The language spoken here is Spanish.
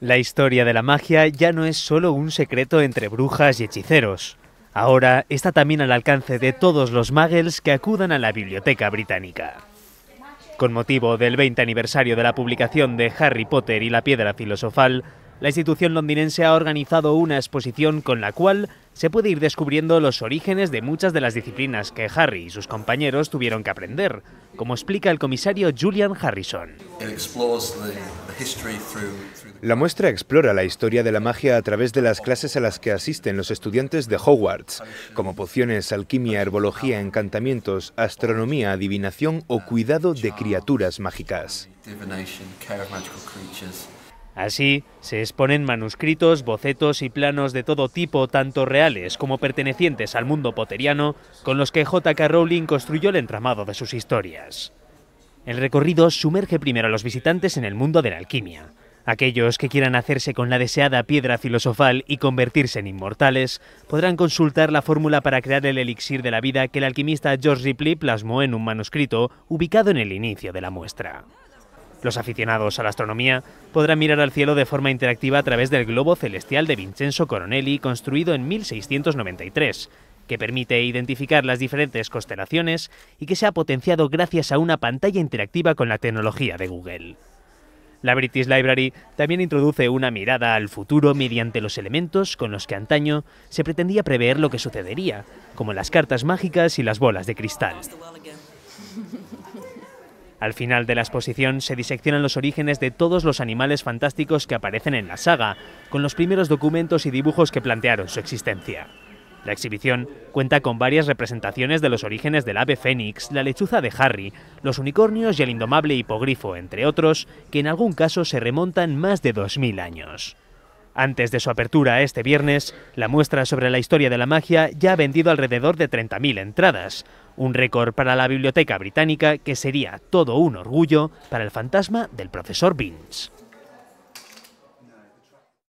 La historia de la magia ya no es solo un secreto entre brujas y hechiceros. Ahora está también al alcance de todos los muggles que acudan a la biblioteca británica. Con motivo del 20 aniversario de la publicación de Harry Potter y la Piedra Filosofal, la institución londinense ha organizado una exposición con la cual se puede ir descubriendo los orígenes de muchas de las disciplinas que Harry y sus compañeros tuvieron que aprender, como explica el comisario Julian Harrison. La muestra explora la historia de la magia a través de las clases a las que asisten los estudiantes de Hogwarts, como pociones, alquimia, herbología, encantamientos, astronomía, adivinación o cuidado de criaturas mágicas. Así se exponen manuscritos, bocetos y planos de todo tipo, tanto reales como pertenecientes al mundo poteriano, con los que J.K. Rowling construyó el entramado de sus historias. El recorrido sumerge primero a los visitantes en el mundo de la alquimia. Aquellos que quieran hacerse con la deseada piedra filosofal y convertirse en inmortales podrán consultar la fórmula para crear el elixir de la vida que el alquimista George Ripley plasmó en un manuscrito ubicado en el inicio de la muestra. Los aficionados a la astronomía podrán mirar al cielo de forma interactiva a través del globo celestial de Vincenzo Coronelli, construido en 1693, que permite identificar las diferentes constelaciones y que se ha potenciado gracias a una pantalla interactiva con la tecnología de Google. La British Library también introduce una mirada al futuro mediante los elementos con los que antaño se pretendía prever lo que sucedería, como las cartas mágicas y las bolas de cristal. Al final de la exposición se diseccionan los orígenes de todos los animales fantásticos que aparecen en la saga, con los primeros documentos y dibujos que plantearon su existencia. La exhibición cuenta con varias representaciones de los orígenes del ave fénix, la lechuza de Harry, los unicornios y el indomable hipogrifo, entre otros, que en algún caso se remontan más de 2.000 años. Antes de su apertura este viernes, la muestra sobre la historia de la magia ya ha vendido alrededor de 30.000 entradas, un récord para la biblioteca británica que sería todo un orgullo para el fantasma del profesor Binns.